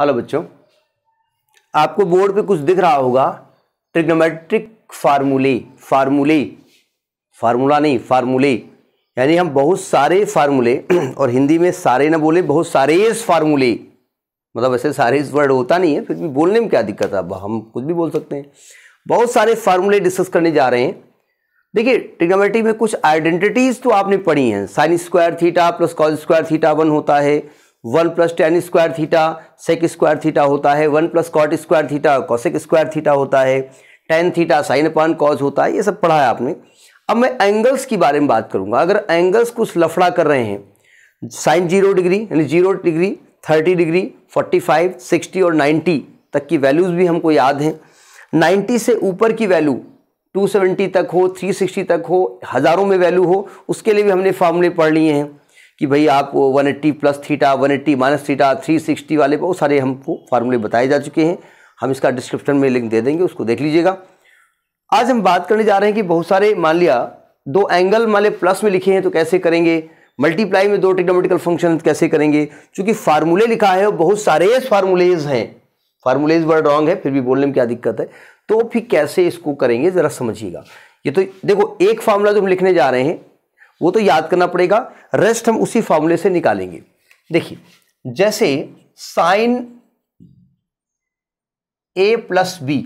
hello बच्चों आपको board पे कुछ दिख रहा होगा ट्रिग्नोमेट्रिक फार्मूले फार्मूले फार्मूला नहीं फार्मूले यानी हम बहुत सारे फार्मूले और हिंदी में सारे ना बोले बहुत सारे फार्मूले मतलब वैसे सारे इस वर्ड होता नहीं है फिर भी बोलने में क्या दिक्कत है हम कुछ भी बोल सकते हैं बहुत सारे फार्मूले डिस्कस करने जा रहे हैं देखिए ट्रिग्नोमेट्री में कुछ आइडेंटिटीज़ तो आपने पढ़ी हैं sine square theta plus cos square theta one होता है one plus tan square theta sec square theta होता है one plus cot square theta cosec square theta होता है tan theta sine upon cos होता है ये सब पढ़ा है आपने अब मैं एंगल्स के बारे में बात करूंगा अगर एंगल्स कुछ लफड़ा कर रहे हैं साइन जीरो डिग्री यानी zero degree thirty degree forty five sixty और नाइन्टी तक की वैल्यूज़ भी हमको याद हैं नाइन्टी से ऊपर की वैल्यू 270 तक हो 360 तक हो हज़ारों में वैल्यू हो उसके लिए भी हमने फार्मूले पढ़ लिए हैं कि भाई आप one eighty plus theta one eighty minus theta three sixty वाले बहुत सारे हमको फार्मूले बताए जा चुके हैं हम इसका डिस्क्रिप्शन में लिंक दे देंगे उसको देख लीजिएगा आज हम बात करने जा रहे हैं कि बहुत सारे मान लिया दो एंगल माले प्लस में लिखे हैं तो कैसे करेंगे मल्टीप्लाई में दो ट्रिग्नोमेटिकल फंक्शन कैसे करेंगे चूंकि फार्मूले लिखा है और बहुत सारे फार्मूलेज हैं फार्मूलेज वर्ड रॉन्ग है फिर भी बोलने में क्या दिक्कत है तो फिर कैसे इसको करेंगे ज़रा समझिएगा ये तो देखो एक फार्मूला जो हम लिखने जा रहे हैं वो तो याद करना पड़ेगा रेस्ट हम उसी फॉर्मूले से निकालेंगे देखिए जैसे साइन ए प्लस बी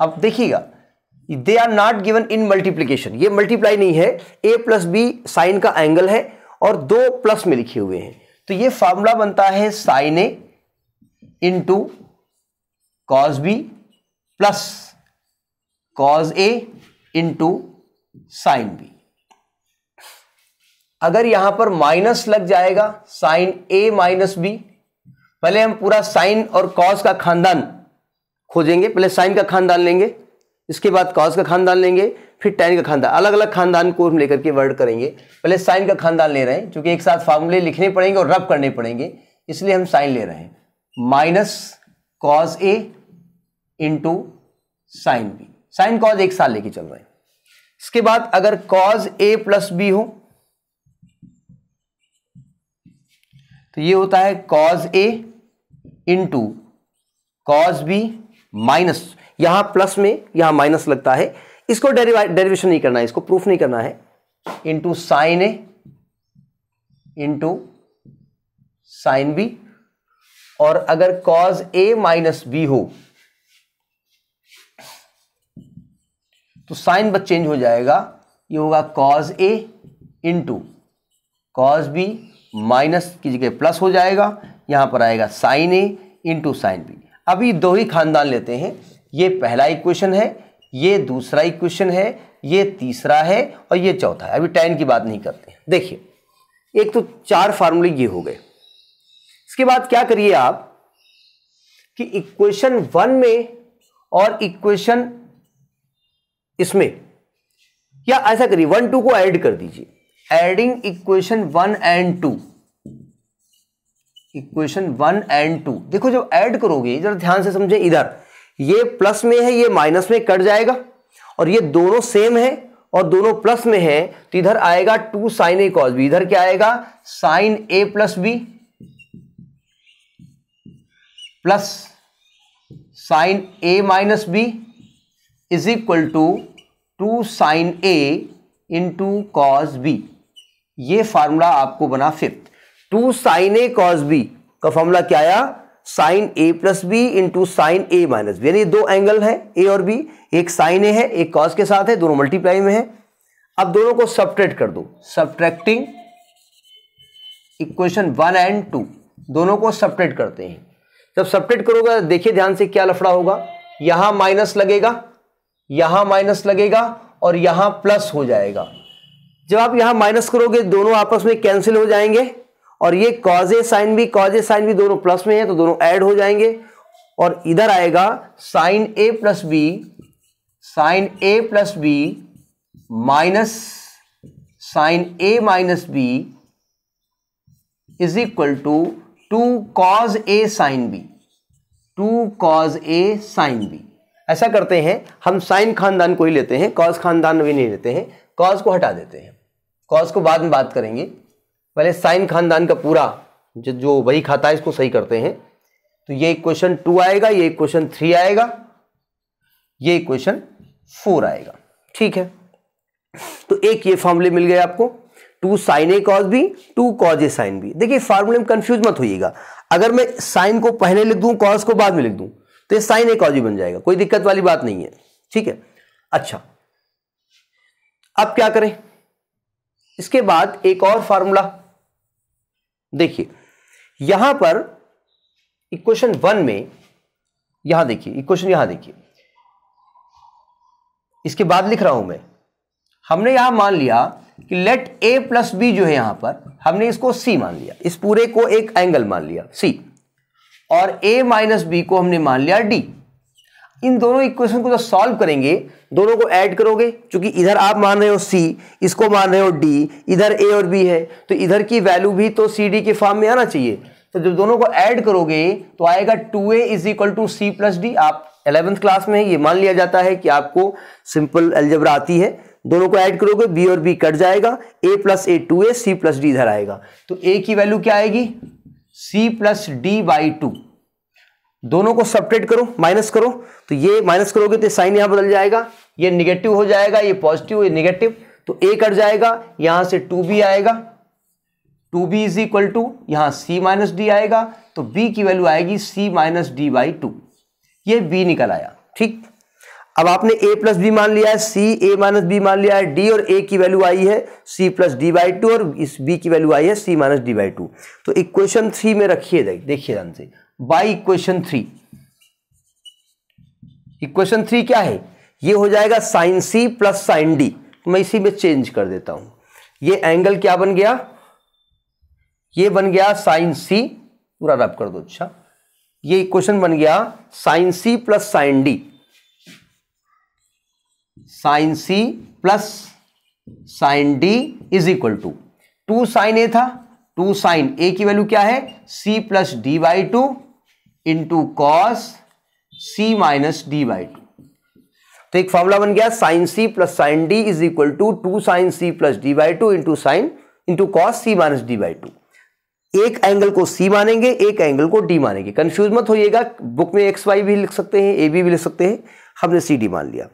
अब देखिएगा they are not given in multiplication ये मल्टीप्लाई नहीं है ए प्लस बी साइन का एंगल है और दो प्लस में लिखे हुए हैं तो ये फॉर्मूला बनता है sine A into cos B plus cos A into sine B अगर यहां पर माइनस लग जाएगा साइन ए माइनस बी पहले हम पूरा साइन और कॉस का खानदान खोजेंगे पहले साइन का खानदान लेंगे इसके बाद कॉस का खानदान लेंगे फिर टेन का खानदान अलग अलग खानदान को हम लेकर के वर्ड करेंगे पहले साइन का खानदान ले रहे हैं क्योंकि एक साथ फार्मूले लिखने पड़ेंगे और रब करने पड़ेंगे इसलिए हम साइन ले रहे हैं minus cos A into sine B sine cos एक साल लेके चल रहे हैं इसके बाद अगर कॉज ए प्लस बी हो तो ये होता है cos A into cos B minus यहां प्लस में यहां माइनस लगता है इसको डेरिवेशन नहीं करना है इसको प्रूफ नहीं करना है into sine A into sine B और अगर कॉज ए माइनस बी हो तो साइन बस चेंज हो जाएगा ये होगा cos A into cos B minus की जगह प्लस हो जाएगा यहाँ पर आएगा sine A into sine B अभी दो ही खानदान लेते हैं ये पहला इक्वेशन है ये दूसरा इक्वेशन है ये तीसरा है और ये चौथा है अभी टेन की बात नहीं करते देखिए एक तो चार फार्मूले ये हो गए इसके बाद क्या करिए आप कि इक्वेशन वन में और इक्वेशन इसमें या ऐसा करिए वन टू को ऐड कर दीजिए adding equation one and two equation one and two देखो जब ऐड करोगे जरा ध्यान से समझे इधर ये प्लस में है ये माइनस में कट जाएगा और ये दोनों सेम है और दोनों प्लस में है तो इधर आएगा two sine A cos B इधर क्या आएगा sine A plus B plus sine A minus B is equal to two sine A into cos B ये फार्मूला आपको बना fifth two sine A cos B का फॉर्मूला क्या आया sine A plus B into sine A minus B यानी दो angle है ए और बी एक साइन ए है एक कॉस के साथ है दोनों मल्टीप्लाई में है अब दोनों को सब्ट्रैक्ट कर दो subtracting equation one and two दोनों को सब्ट्रैक्ट करते हैं जब सब्ट्रैक्ट करोगे देखिए ध्यान से क्या लफड़ा होगा यहां माइनस लगेगा यहां माइनस लगेगा और यहां प्लस हो जाएगा जब आप यहां माइनस करोगे दोनों आपस में कैंसिल हो जाएंगे और ये कॉजे साइन भी कॉजे साइन भी दोनों प्लस में है तो दोनों ऐड हो जाएंगे और इधर आएगा sine A plus B sine A plus B minus sine A minus B is equal to two cos A sine B two cos A sine B ऐसा करते हैं हम साइन खानदान को ही लेते हैं कॉज खानदान भी नहीं लेते हैं कॉज को हटा देते हैं कॉस को बाद में बात करेंगे पहले साइन खानदान का पूरा जो जो वही खाता है इसको सही करते हैं तो ये क्वेश्चन टू आएगा ये क्वेश्चन थ्री आएगा ये क्वेश्चन फोर आएगा ठीक है तो एक ये फॉर्मूले मिल गए आपको two sine A cos B two cos A sine B देखिए फॉर्मूले में कंफ्यूज मत होइएगा अगर मैं साइन को पहले लिख दूं कॉज को बाद में लिख दूं तो ये साइन ए कॉज बी बन जाएगा कोई दिक्कत वाली बात नहीं है ठीक है अच्छा अब क्या करें इसके बाद एक और फार्मूला देखिए यहां पर इक्वेशन वन में यहां देखिए इक्वेशन यहां देखिए इसके बाद लिख रहा हूं मैं हमने यहां मान लिया कि लेट ए प्लस बी जो है यहां पर हमने इसको सी मान लिया इस पूरे को एक एंगल मान लिया सी और ए माइनस बी को हमने मान लिया डी इन दोनों इक्वेशन को जब सॉल्व करेंगे दोनों को ऐड करोगे क्योंकि इधर आप मान रहे हो सी इसको मान रहे हो डी इधर ए और बी है तो इधर की वैल्यू भी तो सी डी के फॉर्म में आना चाहिए तो जब दोनों को ऐड करोगे तो आएगा two A is equal to C plus D आप एलेवेंथ क्लास में ये मान लिया जाता है कि आपको सिंपल एल्जबरा आती है दोनों को ऐड करोगे बी और बी कट जाएगा A plus A two A C plus D इधर आएगा तो ए की वैल्यू क्या आएगी C plus D by two दोनों को सब्ट्रेट करो माइनस करो तो ये माइनस करोगे तो साइन यहां बदल जाएगा ये निगेटिव हो जाएगा ये पॉजिटिव ये निगेटिव तो ए कट जाएगा यहाँ से टू बी आएगा two B is equal to यहां सी माइनस डी आएगा तो बी की वैल्यू आएगी C minus D by two ये बी निकल आया ठीक अब आपने ए प्लस बी मान लिया है सी ए माइनस बी मान लिया है डी और ए की वैल्यू आई है C plus D by two और इस बी की वैल्यू आई है C minus D by two तो इक्वेशन थ्री में रखिए देखिए ध्यान से by equation three equation three क्या है ये हो जाएगा sine C plus sine D मैं इसी में चेंज कर देता हूं ये एंगल क्या बन गया ये बन गया साइन सी पूरा रब कर दो अच्छा ये इक्वेशन बन गया sine C plus sine D sine C plus sine D is equal to two sine A था टू साइन ए की वैल्यू क्या है C plus D by two into cos C minus D by two तो एक formula बन गया sine C plus sine D is equal to two sine C plus D by two into sine into cos C minus D by two एक angle को C मानेंगे एक angle को D मानेंगे कंफ्यूज मत होइएगा बुक में एक्स वाई भी लिख सकते हैं ए बी भी लिख सकते हैं हमने सी डी मान लिया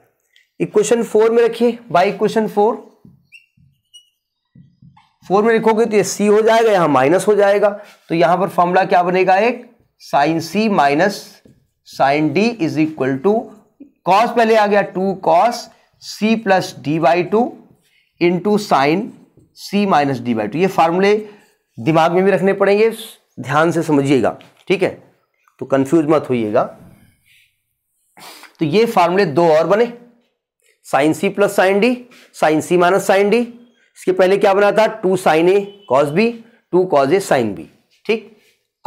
इक्वेशन फोर में रखिए बाई इक्वेशन फोर फोर में लिखोगे तो ये सी हो जाएगा यहां माइनस हो जाएगा तो यहां पर फॉर्मूला क्या बनेगा एक sine C minus sine D is equal to cos पहले आ गया two cos C plus D by two into sine C minus D by two ये फार्मूले दिमाग में भी रखने पड़ेंगे ध्यान से समझिएगा ठीक है तो कंफ्यूज मत होइएगा तो ये फार्मूले दो और बने sine C plus sine D sine C minus sine D इसके पहले क्या बना था two sine A cos B two cos A sine B ठीक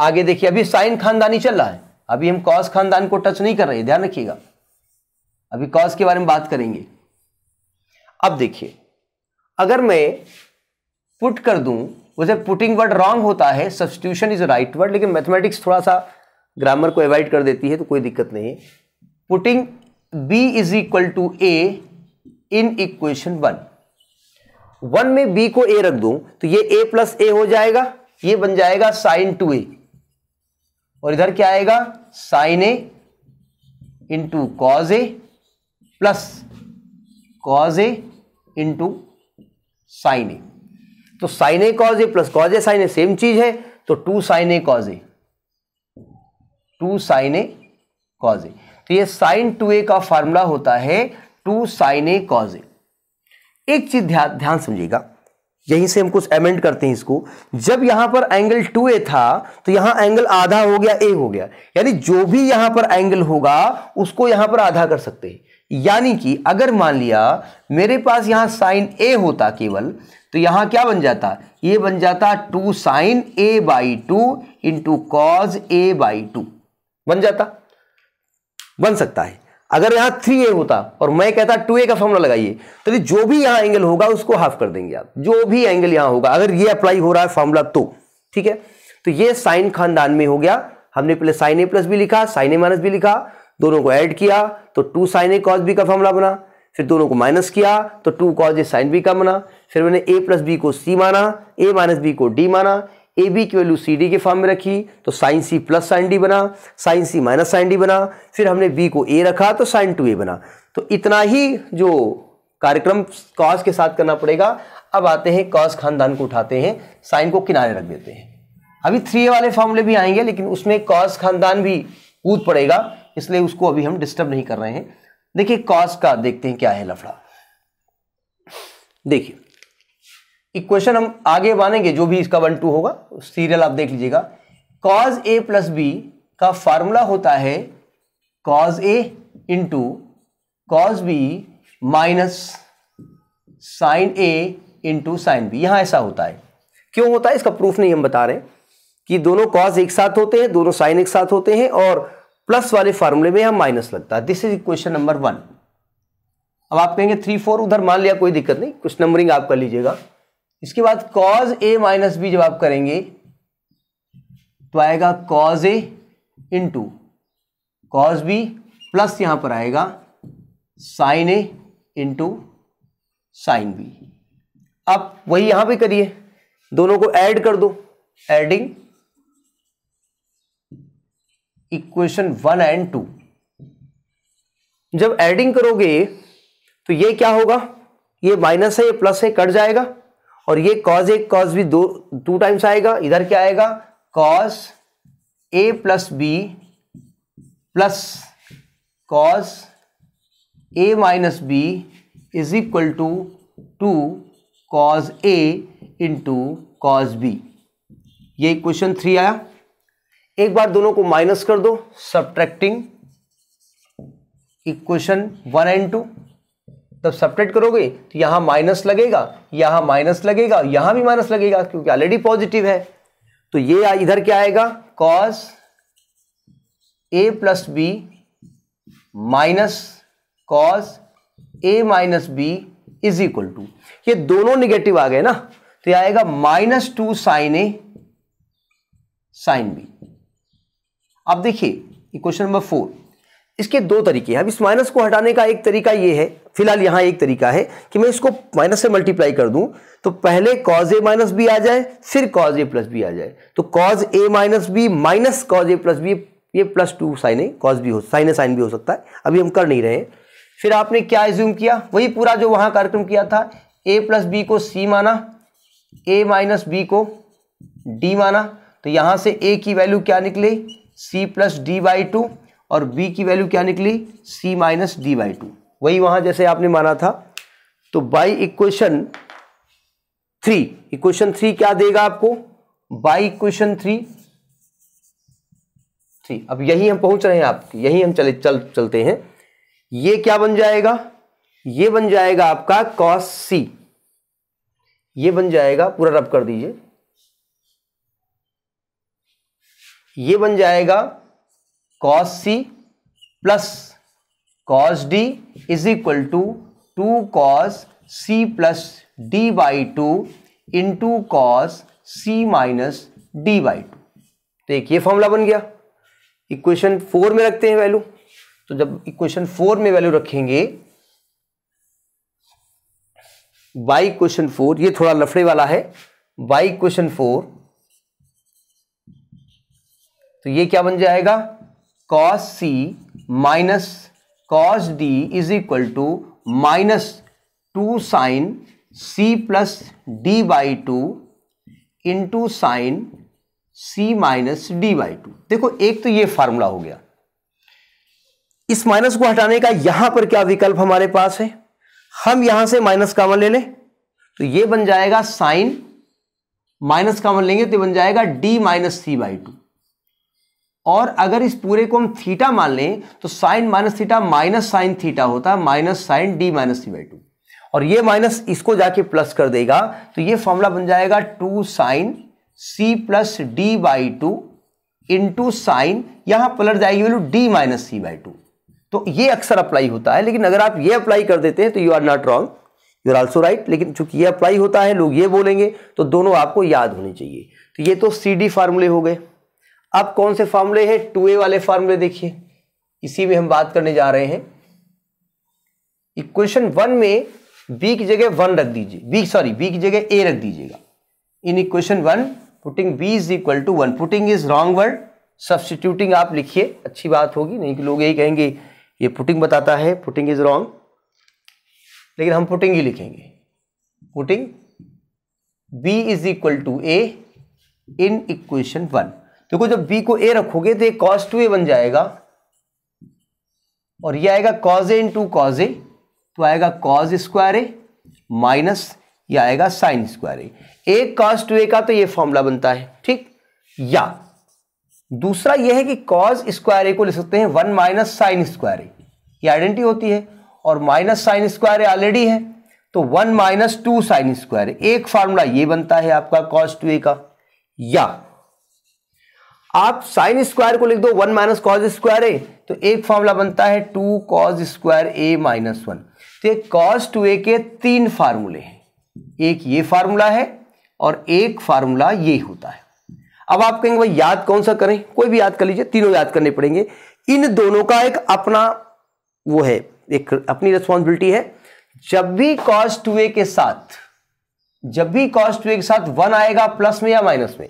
आगे देखिए अभी साइन खानदानी चल रहा है अभी हम कॉस खानदान को टच नहीं कर रहे ध्यान रखिएगा अभी कॉस के बारे में बात करेंगे अब देखिए अगर मैं पुट कर दूं उसे पुटिंग वर्ड रॉन्ग होता है सब्सटीट्यूशन इज राइट वर्ड लेकिन मैथमेटिक्स थोड़ा सा ग्रामर को एवॉइड कर देती है तो कोई दिक्कत नहीं है putting B is equal to A in equation one one में बी को ए रख दूं तो ये ए प्लस ए हो जाएगा ये बन जाएगा साइन टू ए और इधर क्या आएगा sine A into cos A plus cos A into sine A तो sine A cos A plus cos A sine A same चीज है तो two sine A cos A two sine A cos A तो ये sine two A का formula होता है two sine A cos A एक चीज ध्यान समझिएगा यहीं से हम कुछ एमेंड करते हैं इसको जब यहां पर एंगल टू ए था तो यहां एंगल आधा हो गया ए हो गया यानी जो भी यहां पर एंगल होगा उसको यहां पर आधा कर सकते हैं यानी कि अगर मान लिया मेरे पास यहां साइन ए होता केवल तो यहां क्या बन जाता ये बन जाता two sine A by two into cos A by two बन जाता बन सकता है अगर यहां थ्री ए होता और मैं कहता टू ए का फॉर्मूला लगाइए तो जो भी यहां एंगल होगा उसको हाफ कर देंगे आप जो भी एंगल यहां होगा अगर ये अप्लाई हो रहा है फॉर्मूला तो ठीक है तो ये साइन खानदान में हो गया हमने पहले साइन ए प्लस भी लिखा साइन ए माइनस भी लिखा दोनों को ऐड किया तो two sine A cos B का फॉर्मूला बना फिर दोनों को माइनस किया तो two cos A sine B का बना फिर मैंने ए प्लस बी को सी माना ए माइनस बी को डी माना ए बी की वैल्यू सी डी के फॉर्म में रखी तो sine C plus sine D बना sine C minus sine D बना फिर हमने बी को ए रखा तो साइन टू ए बना तो इतना ही जो कार्यक्रम कॉस के साथ करना पड़ेगा अब आते हैं कॉस खानदान को उठाते हैं साइन को किनारे रख देते हैं अभी थ्री ए वाले फॉर्मूले भी आएंगे लेकिन उसमें कॉस खानदान भी कूद पड़ेगा इसलिए उसको अभी हम डिस्टर्ब नहीं कर रहे हैं देखिए कॉस का देखते हैं क्या है लफड़ा देखिए इक्वेशन हम आगे बनेंगे जो भी इसका वन टू होगा सीरियल आप देख लीजिएगा कॉज ए प्लस बी का फार्मूला होता है cos A into cos B minus sine A into sine B यहां ऐसा होता है क्यों होता है इसका प्रूफ नहीं हम बता रहे कि दोनों कॉज एक साथ होते हैं दोनों साइन एक साथ होते हैं और प्लस वाले फार्मूले में यहां माइनस लगता है this is question number one अब आप कहेंगे थ्री फोर उधर मान लिया कोई दिक्कत नहीं कुछ नंबरिंग आप कर लीजिएगा इसके बाद कॉज ए माइनस बी जब आप करेंगे तो आएगा cos A into cos B plus यहां पर आएगा sine A into sine B आप वही यहां पे करिए दोनों को ऐड कर दो adding equation one and two जब एडिंग करोगे तो ये क्या होगा ये माइनस है ये प्लस है कट जाएगा और ये कॉज ए कॉज भी दो टू टाइम्स आएगा इधर क्या आएगा cos A plus B plus cos A minus B is equal to two cos A into cos B ये क्वेश्चन थ्री आया एक बार दोनों को माइनस कर दो subtracting equation one and two जब सपरेट करोगे तो यहाँ माइनस लगेगा यहाँ माइनस लगेगा यहाँ भी माइनस लगेगा क्योंकि ऑलरेडी पॉजिटिव है तो ये इधर क्या आएगा cos A plus B minus cos A minus B is equal to ये दोनों निगेटिव आ गए ना तो यह आएगा minus two sine A sine B अब देखिए क्वेश्चन नंबर फोर इसके दो तरीके हैं अब इस माइनस को हटाने का एक तरीका ये है फिलहाल यहाँ एक तरीका है कि मैं इसको माइनस से मल्टीप्लाई कर दूं तो पहले कॉज ए माइनस बी आ जाए फिर कॉज ए प्लस बी आ जाए तो cos A minus B minus cos A plus B ये plus two sine A cos B हो साइन ए साइन भी हो सकता है अभी हम कर नहीं रहे फिर आपने क्या एज्यूम किया वही पूरा जो वहाँ कार्यक्रम किया था ए प्लस बी को सी माना ए माइनस बी को डी माना तो यहाँ से ए की वैल्यू क्या निकले C plus D by two और b की वैल्यू क्या निकली c minus D by two वही वहां जैसे आपने माना था तो by equation three equation three क्या देगा आपको बाई इक्वेशन थ्री थ्री अब यही हम पहुंच रहे हैं आपके यही हम चले चल चलते हैं ये क्या बन जाएगा ये बन जाएगा आपका कॉस सी ये बन जाएगा पूरा रब कर दीजिए ये बन जाएगा cos C plus cos D is equal to two cos C plus D by two into cos C minus D by two तो एक ये फॉर्मूला बन गया इक्वेशन फोर में रखते हैं वैल्यू तो जब इक्वेशन फोर में वैल्यू रखेंगे बाई क्वेश्चन फोर ये थोड़ा लफड़े वाला है बाई क्वेश्चन फोर तो ये क्या बन जाएगा cos C minus cos D is equal to minus two sine C plus D by two into sine C minus D by two देखो एक तो ये फार्मूला हो गया इस माइनस को हटाने का यहां पर क्या विकल्प हमारे पास है हम यहां से माइनस कामन ले लें तो ये बन जाएगा साइन माइनस कामन लेंगे तो बन जाएगा D minus C by two और अगर इस पूरे को हम थीटा मान लें तो sine minus theta minus sine theta होता है minus sine D minus C by two और ये माइनस इसको जाके प्लस कर देगा तो ये फॉर्मूला बन जाएगा two sine C plus D by two into sine यहां पलट जाएगी value D minus C by two तो ये अक्सर अप्लाई होता है लेकिन अगर आप ये अप्लाई कर देते हैं तो you are not wrong you are also right लेकिन चूंकि ये अप्लाई होता है लोग ये बोलेंगे तो दोनों आपको याद होनी चाहिए तो ये तो सी डी फार्मूले हो गए अब कौन से फार्मूले हैं टू ए वाले फार्मूले देखिए इसी में हम बात करने जा रहे हैं इक्वेशन वन में बी की जगह वन रख दीजिए बी सॉरी बी की जगह ए रख दीजिएगा in equation one putting B is equal to one putting is wrong word substituting आप लिखिए अच्छी बात होगी नहीं कि लोग यही कहेंगे ये पुटिंग बताता है पुटिंग इज रॉन्ग लेकिन हम पुटिंग ही लिखेंगे putting B is equal to A in equation one देखो जब बी को ए रखोगे तो ये कॉस टू ए बन जाएगा और ये आएगा cos A into cos A तो आएगा कॉज स्क्वायर ए माइनस ये आएगा साइन स्क्वायर ए एक कॉस टू ए का तो ये फॉर्मूला बनता है ठीक या दूसरा यह है कि कॉज स्क्वायर ए को ले सकते हैं one minus sine square A ये आइडेंटिटी होती है और minus sine square A already है तो one minus two sine square एक फार्मूला ये बनता है आपका कॉस टू ए का या आप साइन स्क्वायर को लिख दो one minus cos square A तो एक फॉर्मूला बनता है two cos square A minus one तो कॉज टू ए के तीन फार्मूले हैं एक ये फार्मूला है और एक फार्मूला ये होता है अब आप कहेंगे भाई याद कौन सा करें कोई भी याद कर लीजिए तीनों याद करने पड़ेंगे इन दोनों का एक अपना वो है एक अपनी रिस्पॉन्सिबिलिटी है जब भी कॉज टू ए के साथ जब भी कॉज टू ए के साथ वन आएगा प्लस में या माइनस में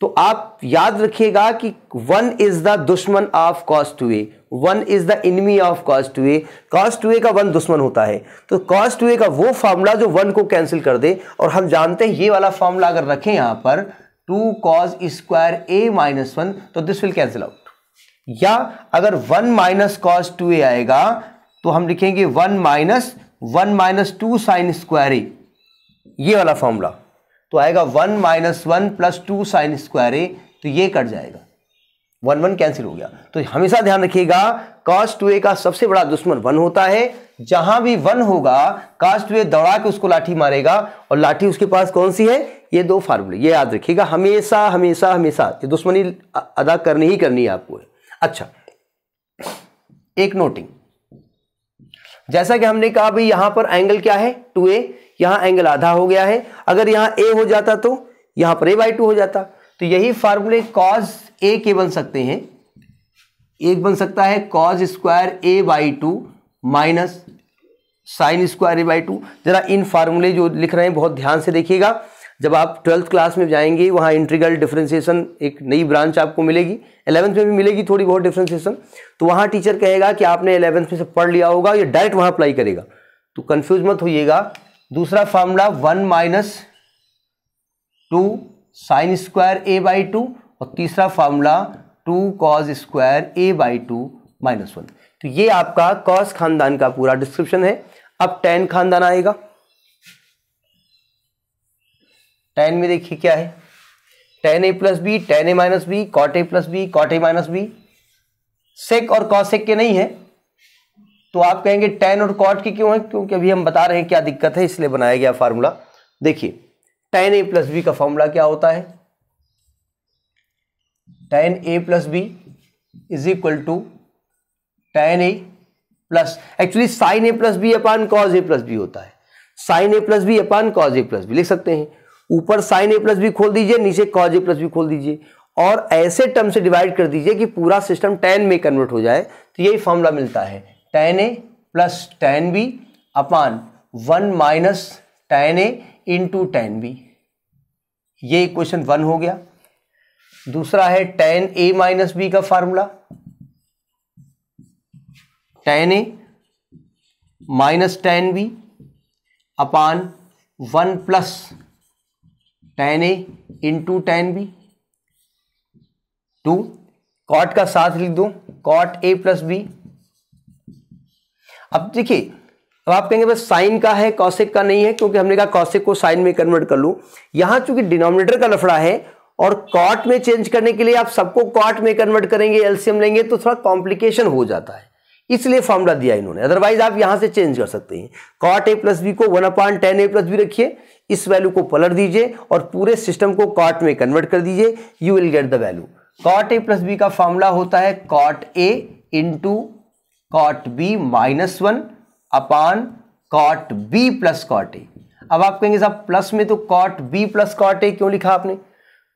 तो आप याद रखिएगा कि वन इज द दुश्मन of cos two A one is the enemy of cos two A cos two A का वन दुश्मन होता है तो कॉस्ट टू ए का वो फार्मूला जो वन को कैंसिल कर दे और हम जानते हैं ये वाला फार्मूला अगर रखें यहां पर two cos square A minus one तो दिस विल कैंसिल आउट या अगर one minus cos two A आएगा तो हम लिखेंगे one minus one minus two sine square A ये वाला फॉर्मूला तो आएगा one minus one plus two sine square A तो ये कट जाएगा वन वन कैंसिल हो गया तो हमेशा ध्यान रखिएगा कॉस टू ए का सबसे बड़ा दुश्मन वन होता है जहां भी वन होगा कॉस टू ए दौड़ा के उसको लाठी मारेगा और लाठी उसके पास कौन सी है ये दो फार्मूले ये याद रखिएगा हमेशा हमेशा हमेशा ये दुश्मनी अदा करनी ही करनी है आपको अच्छा एक नोटिंग जैसा कि हमने कहा भाई यहां पर एंगल क्या है टू ए यहां एंगल आधा हो गया है अगर यहां ए हो जाता तो यहां पर ए बाई टू हो जाता तो यही फार्मूले कॉज ए के बन सकते हैं एक बन सकता है cos square A by two minus sine square A by two जरा इन फार्मूले जो लिख रहे हैं बहुत ध्यान से देखिएगा जब आप ट्वेल्थ क्लास में जाएंगे वहाँ इंट्रीगल डिफ्रेंसिएशन एक नई ब्रांच आपको मिलेगी एलेवंथ में भी मिलेगी थोड़ी बहुत डिफ्रेंसिएशन तो वहाँ टीचर कहेगा कि आपने एलेवंथ में से पढ़ लिया होगा या डायरेक्ट वहाँ अप्लाई करेगा तो कन्फ्यूज मत होइएगा दूसरा formula one minus two sine square A by two और तीसरा formula two cos square A by two minus one तो ये आपका कॉस खानदान का पूरा डिस्क्रिप्शन है अब टेन खानदान आएगा टेन में देखिए क्या है tan A plus B tan A minus B cot A plus B cot A minus B sec और कॉसेक के नहीं है तो आप कहेंगे टेन और कॉट की क्यों है क्योंकि अभी हम बता रहे हैं क्या दिक्कत है इसलिए बनाया गया फार्मूला देखिए टेन ए प्लस बी का फॉर्मूला क्या होता है tan A plus B is equal to tan A plus actually sine A plus B upon cos A plus B होता है sine A plus B upon cos A plus B लिख सकते हैं ऊपर साइन ए प्लस बी खोल दीजिए नीचे cause A plus B खोल दीजिए और ऐसे टर्म से डिवाइड कर दीजिए कि पूरा सिस्टम टेन में कन्वर्ट हो जाए तो यही फॉर्मूला मिलता है tan A plus tan B upon one minus tan A into tan B ये इक्वेशन वन हो गया दूसरा है टेन ए माइनस बी का formula tan A minus tan B upon one plus tan A into tan B to cot का साथ लिख दो कॉट ए प्लस बी अब देखिए अब आप कहेंगे बस साइन का है कौशिक का नहीं है क्योंकि हमने कहा कौशिक को साइन में कन्वर्ट कर लू यहां चूंकि डिनोमिनेटर का लफड़ा है और कॉट में चेंज करने के लिए आप सबको कॉट में कन्वर्ट करेंगे एलसीएम लेंगे तो थोड़ा कॉम्प्लिकेशन हो जाता है इसलिए फॉर्मूला दिया इन्होंने अदरवाइज आप यहां से चेंज कर सकते हैं कॉट ए प्लस बी को one upon tan A plus B रखिए इस वैल्यू को पलट दीजिए और पूरे सिस्टम को कॉट में कन्वर्ट कर दीजिए you will get the value cot A plus B का फॉर्मूला होता है cot A into cot B minus one upon cot B plus cot A अब आप कहेंगे साहब प्लस में तो cot B plus cot A क्यों लिखा आपने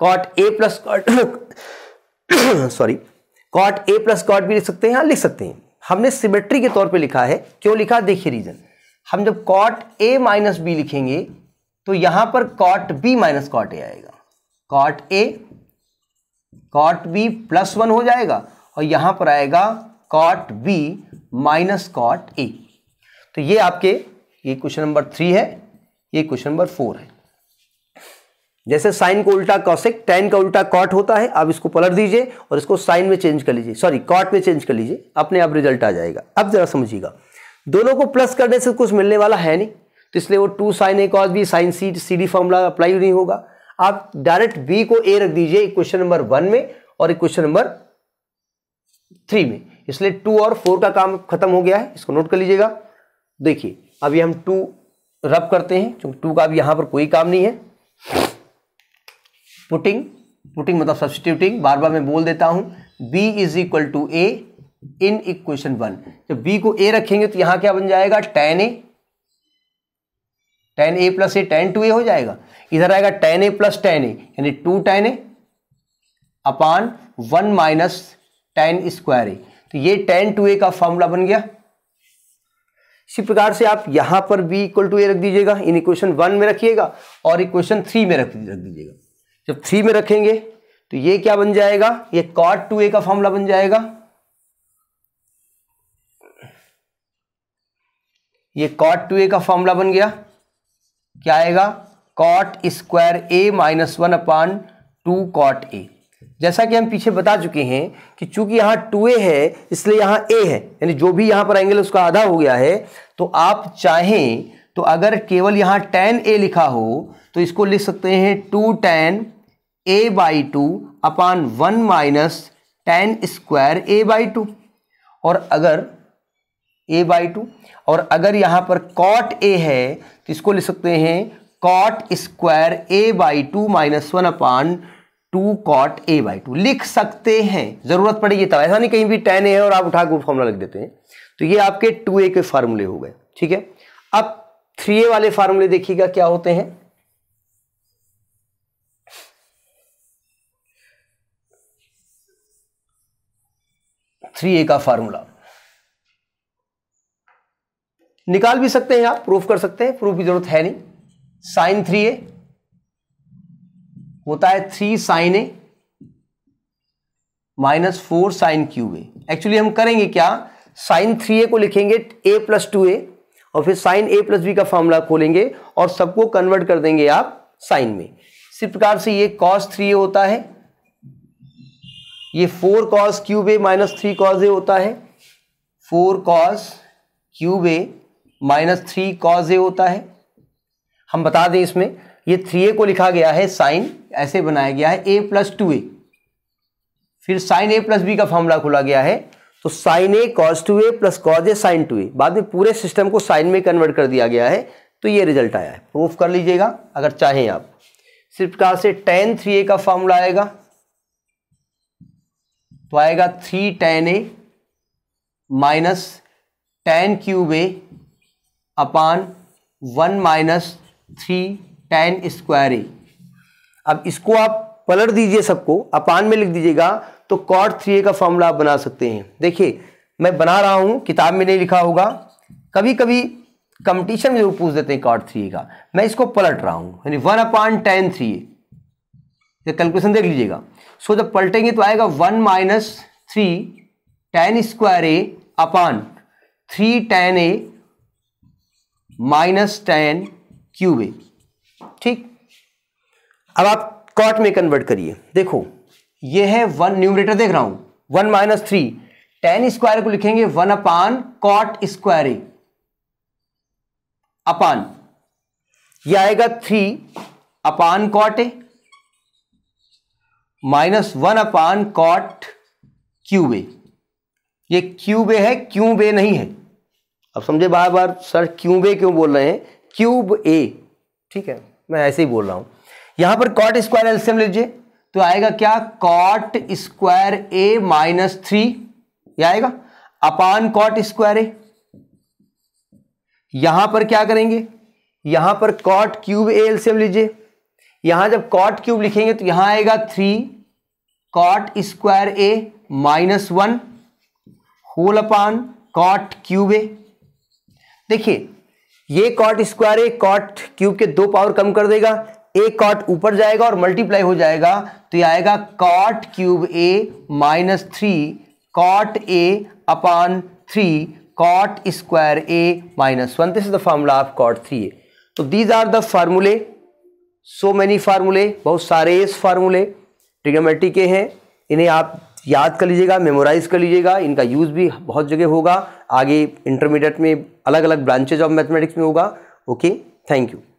cot A plus cot sorry cot A plus cot B लिख सकते हैं हाँ लिख सकते हैं हमने सिमेट्री के तौर पे लिखा है क्यों लिखा देखिए रीजन हम जब कॉट ए माइनस बी लिखेंगे तो यहां पर cot B minus cot A आएगा cot A cot B plus one हो जाएगा और यहां पर आएगा cot B minus cot A तो ये आपके ये क्वेश्चन नंबर थ्री है ये क्वेश्चन नंबर फोर है जैसे साइन को उल्टा कॉसेक टेन का उल्टा कॉट होता है आप इसको पलट दीजिए और इसको साइन में चेंज कर लीजिए सॉरी कॉट में चेंज कर लीजिए अपने आप रिजल्ट आ जाएगा अब जरा समझिएगा दोनों को प्लस करने से कुछ मिलने वाला है नहीं तो इसलिए वो two sine A cos B sine C C D formula apply नहीं होगा आप डायरेक्ट बी को ए रख दीजिए क्वेश्चन नंबर वन में और क्वेश्चन नंबर थ्री में इसलिए टू और फोर का काम खत्म हो गया है इसको नोट कर लीजिएगा देखिए अभी हम टू रब करते हैं क्योंकि टू का अभी यहां पर कोई काम नहीं है पुटिंग पुटिंग मतलब सब्सटीट्यूटिंग बार बार मैं बोल देता हूं B is equal to A in equation one जब बी को ए रखेंगे तो यहां क्या बन जाएगा tan A tan A plus A tan two A हो जाएगा इधर आएगा tan A plus tan A यानी two tan A upon one minus tan square A तो ये टेन टू ए का फॉर्मूला बन गया इसी प्रकार से आप यहां पर बी इक्वल टू ए रख दीजिएगा इन इक्वेशन वन में रखिएगा और इक्वेशन थ्री में रख रख दीजिएगा जब थ्री में रखेंगे तो ये क्या बन जाएगा ये कॉट टू ए का फॉर्मूला बन जाएगा ये कॉट टू ए का फॉर्मूला बन गया क्या आएगा cot square A minus one upon two cot A जैसा कि हम पीछे बता चुके हैं कि चूंकि यहाँ टू ए है इसलिए यहाँ ए है यानी जो भी यहाँ पर एंगल उसका आधा हो गया है तो आप चाहें तो अगर केवल यहाँ टेन ए लिखा हो तो इसको लिख सकते हैं two tan A by two upon one minus tan square A by two और अगर ए बाई टू और अगर यहाँ पर कॉट ए है तो इसको लिख सकते हैं cot square A by two minus one upon two cot A by two लिख सकते हैं जरूरत पड़ेगी तब ऐसा नहीं कहीं भी टेन ए है और आप उठा के फॉर्मूला लिख देते हैं तो ये आपके टू ए के फार्मूले हो गए ठीक है अब थ्री ए वाले फार्मूले देखिएगा क्या होते हैं थ्री ए का फार्मूला निकाल भी सकते हैं आप प्रूफ कर सकते हैं प्रूफ की जरूरत है नहीं साइन थ्री ए होता है three sine A minus four sine cube A actually हम करेंगे क्या साइन थ्री ए को लिखेंगे ए प्लस टू ए और फिर साइन ए प्लस बी का फॉर्मूला खोलेंगे और सबको कन्वर्ट कर देंगे आप साइन में इसी प्रकार से ये कॉस थ्री ए होता है ये four cos cube A minus three cos A होता है four cos cube A minus three cos A होता है हम बता दें इसमें ये थ्री ए को लिखा गया है साइन ऐसे बनाया गया है ए प्लस टू ए फिर साइन ए प्लस बी का फॉर्मूला खोला गया है तो sine A cos two A plus cos A sine two A बाद में पूरे सिस्टम को साइन में कन्वर्ट कर दिया गया है तो ये रिजल्ट आया है प्रूफ कर लीजिएगा अगर चाहें आप सिर्फ कहा से टेन थ्री ए का फॉर्मूला आएगा तो आएगा three tan A minus tan cube A upon one minus three tan square A अब इसको आप पलट दीजिए सबको अपान में लिख दीजिएगा तो कॉट थ्री ए का फॉर्मूला आप बना सकते हैं देखिए मैं बना रहा हूँ किताब में नहीं लिखा होगा कभी कभी कंपटीशन में जरूर पूछ देते हैं कॉट थ्री का मैं इसको पलट रहा हूँ यानी वन अपान टेन थ्री ये कैलकुलेशन देख लीजिएगा सो जब पलटेंगे तो आएगा one minus three tan square A upon three tan A minus tan cube A ठीक अब आप कॉट में कन्वर्ट करिए देखो ये है वन न्यूमरेटर देख रहा हूं one minus three tan square को लिखेंगे one upon cot square upon ये आएगा three upon cot A minus one upon cot cube A ये क्यूबे है क्यूब ए नहीं है अब समझे बार बार सर क्यूबे क्यों बोल रहे हैं क्यूब ए ठीक है मैं ऐसे ही बोल रहा हूं यहां पर कॉट स्क्वायर एल्सियम लीजिए तो आएगा क्या cot square A minus three यह आएगा अपान कॉट स्क्वायर ए यहां पर क्या करेंगे यहां पर कॉट क्यूब ए एल्सियम लीजिए यहां जब कॉट क्यूब लिखेंगे तो यहां आएगा three cot square A minus one whole upon cot cube A देखिए ये cot square A cot cube के दो पावर कम कर देगा ए कॉट ऊपर जाएगा और मल्टीप्लाई हो जाएगा तो ये आएगा cot cube A minus three cot A upon three cot square A minus one this is the formula of cot three तो these are the formulae so many फार्मूले बहुत सारे इस फार्मूले ट्रिग्नोमेट्री के हैं इन्हें आप याद कर लीजिएगा मेमोराइज कर लीजिएगा इनका यूज़ भी बहुत जगह होगा आगे इंटरमीडिएट में अलग अलग ब्रांचेज ऑफ मैथमेटिक्स में होगा ओके थैंक यू